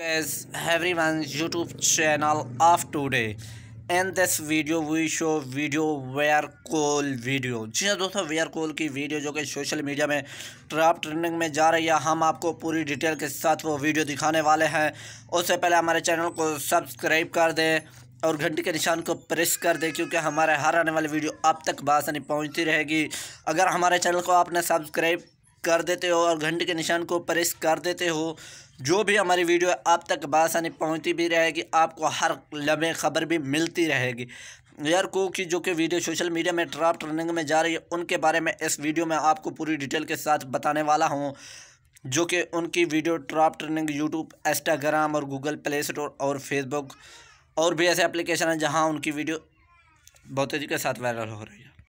guys everyone's youtube channel of today in this video we show video wear call video जी हाँ दोस्तों where call की video जो कि social media में ट्रॉप trending में जा रही है हम आपको पूरी डिटेल के साथ वो वीडियो दिखाने वाले हैं उससे पहले हमारे चैनल को सब्सक्राइब कर दें और घंटी के निशान को प्रेस कर दें क्योंकि हमारे हर आने वाली वीडियो आप तक बासानी पहुंचती रहेगी अगर हमारे चैनल को आपने सब्सक्राइब कर देते हो और घंटे के निशान को प्रेस कर देते हो जो भी हमारी वीडियो आप तक बासानी पहुँचती भी रहेगी आपको हर लम्हे खबर भी मिलती रहेगी एयर को की जो कि वीडियो सोशल मीडिया में ड्राफ्ट रनिंग में जा रही है उनके बारे में इस वीडियो में आपको पूरी डिटेल के साथ बताने वाला हूँ जो कि उनकी video trap training YouTube Instagram और गूगल प्ले स्टोर और फेसबुक और भी ऐसे एप्लीकेशन हैं जहाँ उनकी वीडियो बहुत तेज़ी के साथ वायरल हो रही है